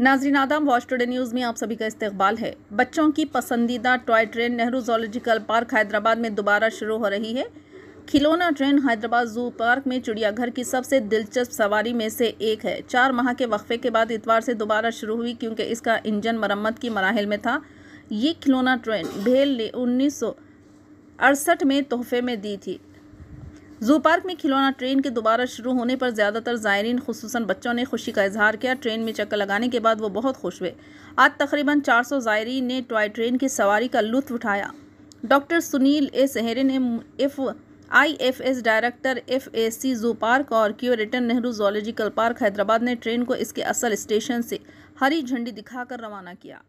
नाजरीन आदम watch today news में आप सभी का इस्तेबाल है बच्चों की पसंदीदा toy train Nehru zoological park Hyderabad में दोबारा शुरू हो रही है खिलौना ट्रेन हैदराबाद जू पार्क में चिड़ियाघर की सबसे दिलचस्प सवारी में से एक है चार माह के वक्फे के बाद इतवार से दोबारा शुरू हुई क्योंकि इसका इंजन मरम्मत की मराहल में था ये खिलौना ट्रेन भेल ने उन्नीस में तोहफे में दी थी जू पार्क में खिलौना ट्रेन के दोबारा शुरू होने पर ज़्यादातर ज़ायरीन खसूस बच्चों ने खुशी का इजहार किया ट्रेन में चक्कर लगाने के बाद वो बहुत खुश हुए आज तकरीबन 400 सौ ज़ायरीन ने टॉय ट्रेन की सवारी का लुत्फ उठाया डॉक्टर सुनील ए सहरे ने F I F S director F A C zoo park और curator Nehru zoological park Hyderabad ने ट्रेन को इसके असल स्टेशन से हरी झंडी दिखाकर रवाना किया